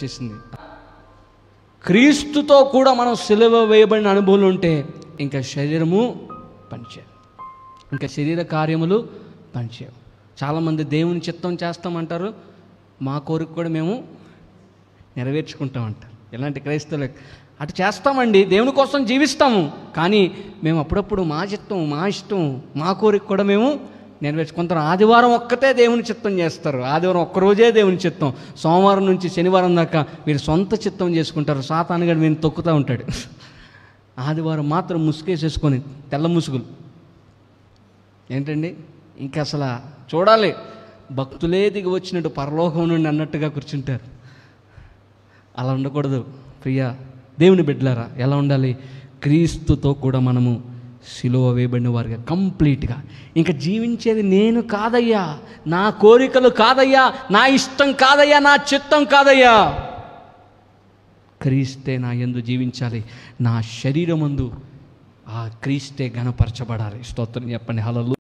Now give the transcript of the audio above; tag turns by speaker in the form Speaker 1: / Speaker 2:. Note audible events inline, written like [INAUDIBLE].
Speaker 1: చేసింది క్రీస్తుతో కూడా మనం సెలవు వేయబడిన అనుభవం ఉంటే ఇంకా శరీరము పనిచేయవు ఇంకా శరీర కార్యములు పనిచేయవు చాలామంది దేవుని చిత్తం చేస్తామంటారు మా కోరిక కూడా మేము నెరవేర్చుకుంటామంటారు ఎలాంటి క్రైస్తవులు అటు చేస్తామండి దేవుని కోసం జీవిస్తాము కానీ మేము అప్పుడప్పుడు మా చిత్తం మా ఇష్టం మా కోరిక కూడా మేము నేను కొంత ఆదివారం ఒక్కతే దేవుని చిత్తం చేస్తారు ఆదివారం ఒక్కరోజే దేవుని చిత్తం సోమవారం నుంచి శనివారం దాకా మీరు సొంత చిత్తం చేసుకుంటారు సాతానుగాడు మీరు తొక్కుతూ ఉంటాడు [LAUGHS] ఆదివారం మాత్రం ముసుకేసేసుకొని తెల్ల ముసుగులు ఏంటండి ఇంకా అసలు చూడాలి భక్తులే దిగి వచ్చినట్టు పరలోకం నుండి అన్నట్టుగా కూర్చుంటారు అలా ఉండకూడదు ప్రియా దేవుని బిడ్డలారా ఎలా ఉండాలి క్రీస్తుతో కూడా మనము సిలువ వేయబడిన వారిగా కంప్లీట్గా ఇంకా జీవించేది నేను కాదయ్యా నా కోరికలు కాదయ్యా నా ఇష్టం కాదయ్యా నా చిత్తం కాదయ్యా క్రీస్తే నా ఎందు జీవించాలి నా ముందు ఆ క్రీస్తే గణపరచబడాలి స్తోత్రం చెప్పండి హలలు